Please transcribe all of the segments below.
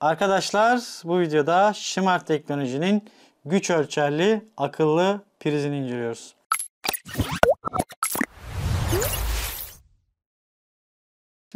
Arkadaşlar bu videoda Şimart teknolojinin güç ölçerli akıllı prizini inceliyoruz.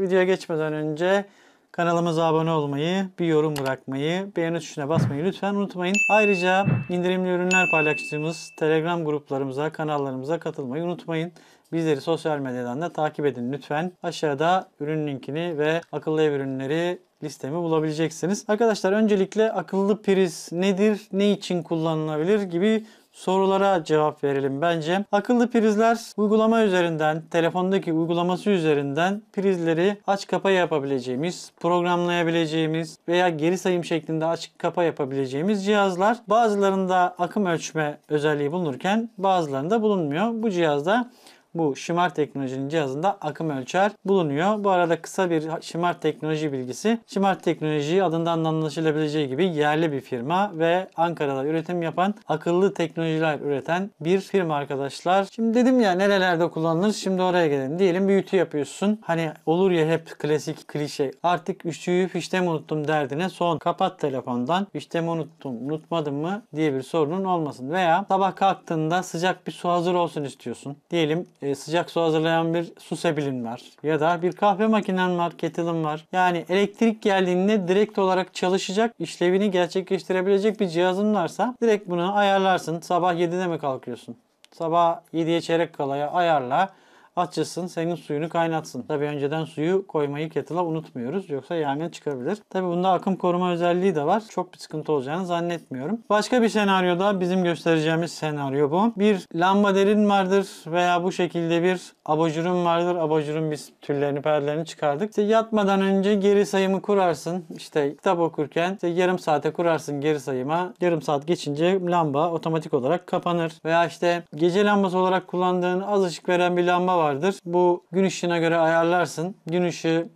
Videoya geçmeden önce kanalımıza abone olmayı, bir yorum bırakmayı, beğeni tuşuna basmayı lütfen unutmayın. Ayrıca indirimli ürünler paylaştığımız Telegram gruplarımıza, kanallarımıza katılmayı unutmayın. Bizleri sosyal medyadan da takip edin lütfen. Aşağıda ürün linkini ve akıllı ev ürünleri listemi bulabileceksiniz. Arkadaşlar öncelikle akıllı priz nedir, ne için kullanılabilir gibi sorulara cevap verelim bence. Akıllı prizler uygulama üzerinden, telefondaki uygulaması üzerinden prizleri aç kapa yapabileceğimiz, programlayabileceğimiz veya geri sayım şeklinde aç kapa yapabileceğimiz cihazlar. Bazılarında akım ölçme özelliği bulunurken bazılarında bulunmuyor. Bu cihazda bu Şimar Teknoloji'nin cihazında akım ölçer bulunuyor. Bu arada kısa bir Şimar Teknoloji bilgisi. Şimar Teknoloji adından anlaşılabileceği gibi yerli bir firma ve Ankara'da üretim yapan akıllı teknolojiler üreten bir firma arkadaşlar. Şimdi dedim ya nerelerde kullanılır şimdi oraya gelelim. Diyelim büyütü yapıyorsun. Hani olur ya hep klasik klişe. Artık üçlüyü fişte mi unuttum derdine son kapat telefondan. Fişte mi unuttum unutmadım mı diye bir sorunun olmasın. Veya sabah kalktığında sıcak bir su hazır olsun istiyorsun. Diyelim e, sıcak su hazırlayan bir su sebilin var. Ya da bir kahve makinen var, kettle'ın var. Yani elektrik geldiğinde direkt olarak çalışacak, işlevini gerçekleştirebilecek bir cihazın varsa direkt bunu ayarlarsın. Sabah 7'de mi kalkıyorsun? Sabah 7'ye çeyrek kalaya ayarla açılsın, senin suyunu kaynatsın. Tabii önceden suyu koymayı kettle'a unutmuyoruz. Yoksa yangın çıkabilir. Tabii bunda akım koruma özelliği de var. Çok bir sıkıntı olacağını zannetmiyorum. Başka bir senaryoda bizim göstereceğimiz senaryo bu. Bir lamba derin vardır veya bu şekilde bir abajurum vardır. Abajurun biz tüllerini, perdelerini çıkardık. İşte yatmadan önce geri sayımı kurarsın. İşte kitap okurken işte yarım saate kurarsın geri sayıma. Yarım saat geçince lamba otomatik olarak kapanır. Veya işte gece lambası olarak kullandığın az ışık veren bir lamba var vardır. Bu gün ışığına göre ayarlarsın. Gün ışığı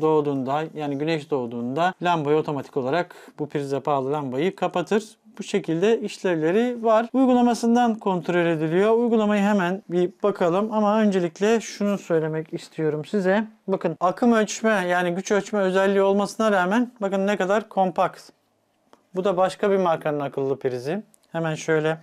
doğduğunda yani güneş doğduğunda lambayı otomatik olarak bu prize bağlı lambayı kapatır. Bu şekilde işlevleri var. Uygulamasından kontrol ediliyor. Uygulamayı hemen bir bakalım ama öncelikle şunu söylemek istiyorum size. Bakın akım ölçme yani güç ölçme özelliği olmasına rağmen bakın ne kadar kompakt. Bu da başka bir markanın akıllı prizi. Hemen şöyle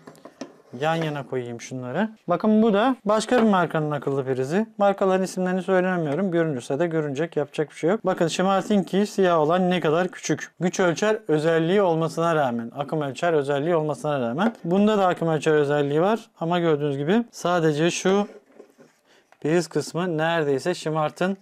yan yana koyayım şunları. Bakın bu da başka bir markanın akıllı prizi. Markaların isimlerini söylemiyorum. Görünürse de görünecek. Yapacak bir şey yok. Bakın Shimazinki siyah olan ne kadar küçük. Güç ölçer özelliği olmasına rağmen. Akım ölçer özelliği olmasına rağmen. Bunda da akım ölçer özelliği var. Ama gördüğünüz gibi sadece şu priz kısmı neredeyse Shimart'ın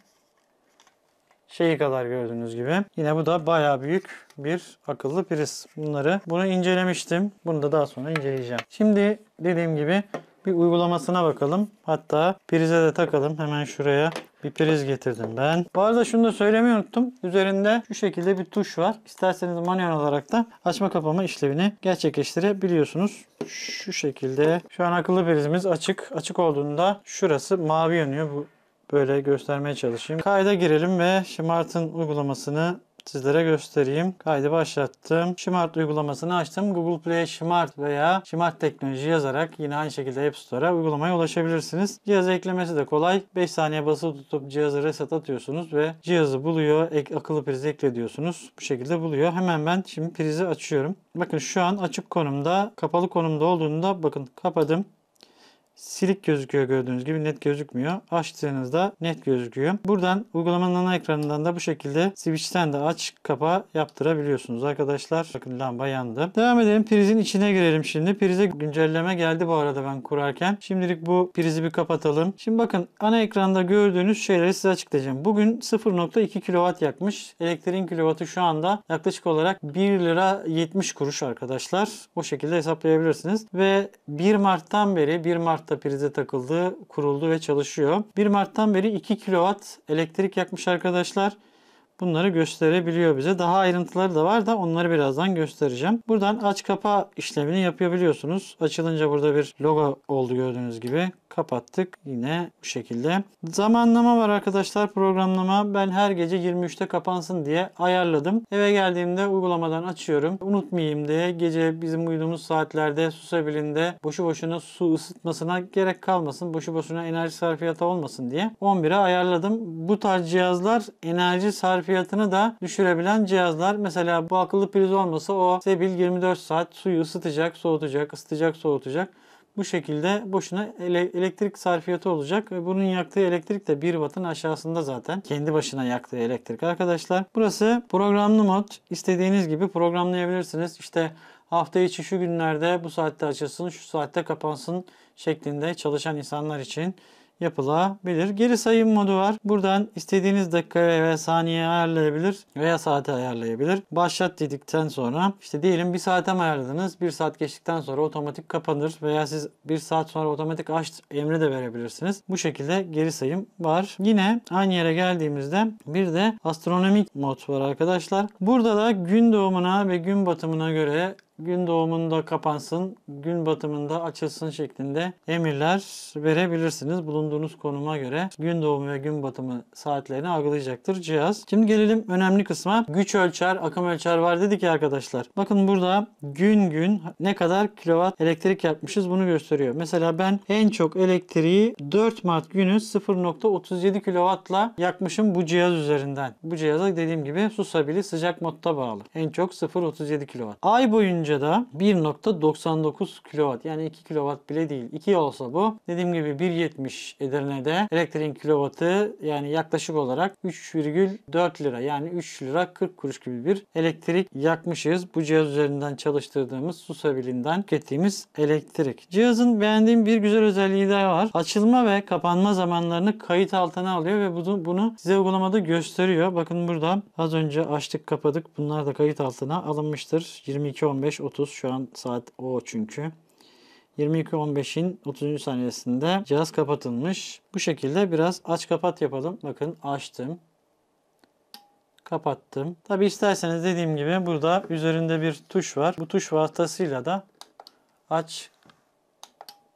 şeyi kadar gördüğünüz gibi. Yine bu da bayağı büyük bir akıllı priz. Bunları bunu incelemiştim. Bunu da daha sonra inceleyeceğim. Şimdi dediğim gibi bir uygulamasına bakalım. Hatta prize de takalım. Hemen şuraya bir priz getirdim ben. Bu arada şunu da söylemeyi unuttum. Üzerinde şu şekilde bir tuş var. İsterseniz manuel olarak da açma kapama işlevini gerçekleştirebiliyorsunuz. Şu şekilde. Şu an akıllı prizimiz açık. Açık olduğunda şurası mavi yanıyor. Bu böyle göstermeye çalışayım. Kayda girelim ve Smart'ın uygulamasını sizlere göstereyim. Kaydı başlattım. Smart uygulamasını açtım. Google Play Smart veya Smart Teknoloji yazarak yine aynı şekilde App Store'a uygulamaya ulaşabilirsiniz. Cihaz eklemesi de kolay. 5 saniye basılı tutup cihazı reset atıyorsunuz ve cihazı buluyor. Ek, akıllı prizi ekle diyorsunuz. Bu şekilde buluyor. Hemen ben şimdi prizi açıyorum. Bakın şu an açık konumda. Kapalı konumda olduğunda bakın kapadım silik gözüküyor gördüğünüz gibi net gözükmüyor. Açtığınızda net gözüküyor. Buradan uygulamanın ana ekranından da bu şekilde switch'ten de aç kapa yaptırabiliyorsunuz arkadaşlar. Bakın lamba yandı. Devam edelim prizin içine girelim şimdi. Prize güncelleme geldi bu arada ben kurarken. Şimdilik bu prizi bir kapatalım. Şimdi bakın ana ekranda gördüğünüz şeyleri size açıklayacağım. Bugün 0.2 kW yakmış. Elektriğin kilovatı şu anda yaklaşık olarak 1 lira 70 kuruş arkadaşlar. O şekilde hesaplayabilirsiniz. Ve 1 Mart'tan beri 1 Mart Mart'ta prize takıldı, kuruldu ve çalışıyor. 1 Mart'tan beri 2 kW elektrik yakmış arkadaşlar bunları gösterebiliyor bize. Daha ayrıntıları da var da onları birazdan göstereceğim. Buradan aç kapa işlemini yapabiliyorsunuz. Açılınca burada bir logo oldu gördüğünüz gibi. Kapattık yine bu şekilde. Zamanlama var arkadaşlar programlama. Ben her gece 23'te kapansın diye ayarladım. Eve geldiğimde uygulamadan açıyorum. Unutmayayım diye gece bizim uyuduğumuz saatlerde susabilinde boşu boşuna su ısıtmasına gerek kalmasın. Boşu boşuna enerji sarfiyatı olmasın diye 11'e ayarladım. Bu tarz cihazlar enerji sarfiyatı fiyatını da düşürebilen cihazlar. Mesela bu akıllı priz olmasa o Sebil 24 saat suyu ısıtacak, soğutacak, ısıtacak, soğutacak. Bu şekilde boşuna ele elektrik sarfiyatı olacak ve bunun yaktığı elektrik de 1 wattın aşağısında zaten. Kendi başına yaktığı elektrik arkadaşlar. Burası programlı mod. İstediğiniz gibi programlayabilirsiniz. İşte hafta içi şu günlerde bu saatte açılsın, şu saatte kapansın şeklinde çalışan insanlar için yapılabilir. Geri sayım modu var. Buradan istediğiniz dakika ve saniye ayarlayabilir veya saate ayarlayabilir. Başlat dedikten sonra işte diyelim bir saate mi ayarladınız? Bir saat geçtikten sonra otomatik kapanır veya siz bir saat sonra otomatik aç emri de verebilirsiniz. Bu şekilde geri sayım var. Yine aynı yere geldiğimizde bir de astronomik mod var arkadaşlar. Burada da gün doğumuna ve gün batımına göre gün doğumunda kapansın, gün batımında açılsın şeklinde emirler verebilirsiniz. Bulunduğunuz konuma göre gün doğumu ve gün batımı saatlerini algılayacaktır cihaz. Şimdi gelelim önemli kısma. Güç ölçer, akım ölçer var dedik ya arkadaşlar. Bakın burada gün gün ne kadar kilowatt elektrik yapmışız bunu gösteriyor. Mesela ben en çok elektriği 4 Mart günü 0.37 kilowattla yakmışım bu cihaz üzerinden. Bu cihaza dediğim gibi susabili sıcak modda bağlı. En çok 0.37 kilowatt. Ay boyunca çarpınca da 1.99 kW yani 2 kW bile değil. 2 olsa bu dediğim gibi 1.70 Edirne'de elektriğin kilovatı yani yaklaşık olarak 3,4 lira yani 3 lira 40 kuruş gibi bir elektrik yakmışız. Bu cihaz üzerinden çalıştırdığımız susabilinden tükettiğimiz elektrik. Cihazın beğendiğim bir güzel özelliği daha var. Açılma ve kapanma zamanlarını kayıt altına alıyor ve bunu, bunu size uygulamada gösteriyor. Bakın burada az önce açtık kapadık. Bunlar da kayıt altına alınmıştır. 22.15 22.15.30 şu an saat o çünkü. 22.15'in 30. saniyesinde cihaz kapatılmış. Bu şekilde biraz aç kapat yapalım. Bakın açtım. Kapattım. Tabi isterseniz dediğim gibi burada üzerinde bir tuş var. Bu tuş vasıtasıyla da aç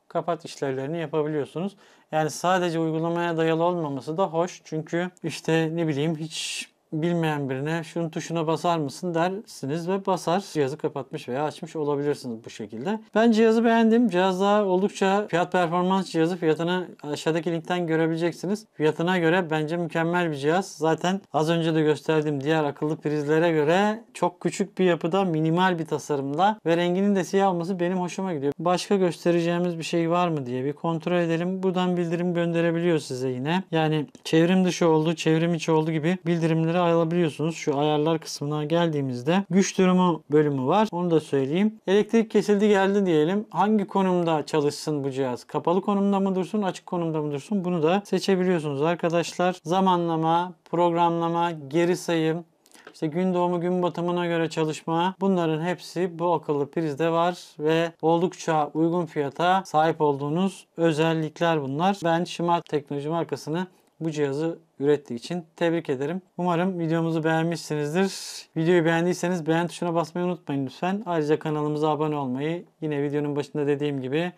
kapat işlerlerini yapabiliyorsunuz. Yani sadece uygulamaya dayalı olmaması da hoş. Çünkü işte ne bileyim hiç bilmeyen birine şunun tuşuna basar mısın dersiniz ve basar. Cihazı kapatmış veya açmış olabilirsiniz bu şekilde. Ben cihazı beğendim. Cihaz daha oldukça fiyat performans cihazı fiyatını aşağıdaki linkten görebileceksiniz. Fiyatına göre bence mükemmel bir cihaz. Zaten az önce de gösterdiğim diğer akıllı prizlere göre çok küçük bir yapıda minimal bir tasarımda ve renginin de siyah olması benim hoşuma gidiyor. Başka göstereceğimiz bir şey var mı diye bir kontrol edelim. Buradan bildirim gönderebiliyor size yine. Yani çevrim dışı oldu, çevrim içi oldu gibi bildirimleri alabiliyorsunuz. Şu ayarlar kısmına geldiğimizde güç durumu bölümü var. Onu da söyleyeyim. Elektrik kesildi geldi diyelim. Hangi konumda çalışsın bu cihaz? Kapalı konumda mı dursun? Açık konumda mı dursun? Bunu da seçebiliyorsunuz arkadaşlar. Zamanlama, programlama, geri sayım, işte gün doğumu gün batımına göre çalışma bunların hepsi bu akıllı prizde var ve oldukça uygun fiyata sahip olduğunuz özellikler bunlar. Ben Şimart Teknoloji markasını bu cihazı ürettiği için tebrik ederim. Umarım videomuzu beğenmişsinizdir. Videoyu beğendiyseniz beğen tuşuna basmayı unutmayın lütfen. Ayrıca kanalımıza abone olmayı yine videonun başında dediğim gibi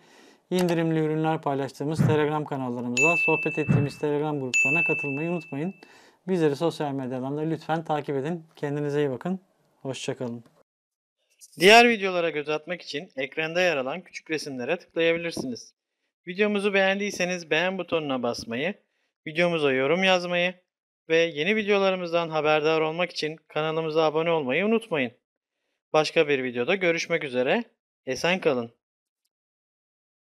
indirimli ürünler paylaştığımız Telegram kanallarımıza, sohbet ettiğimiz Telegram gruplarına katılmayı unutmayın. Bizleri sosyal medyadan da lütfen takip edin. Kendinize iyi bakın. Hoşçakalın. Diğer videolara göz atmak için ekranda yer alan küçük resimlere tıklayabilirsiniz. Videomuzu beğendiyseniz beğen butonuna basmayı, videomuza yorum yazmayı ve yeni videolarımızdan haberdar olmak için kanalımıza abone olmayı unutmayın. Başka bir videoda görüşmek üzere, esen kalın.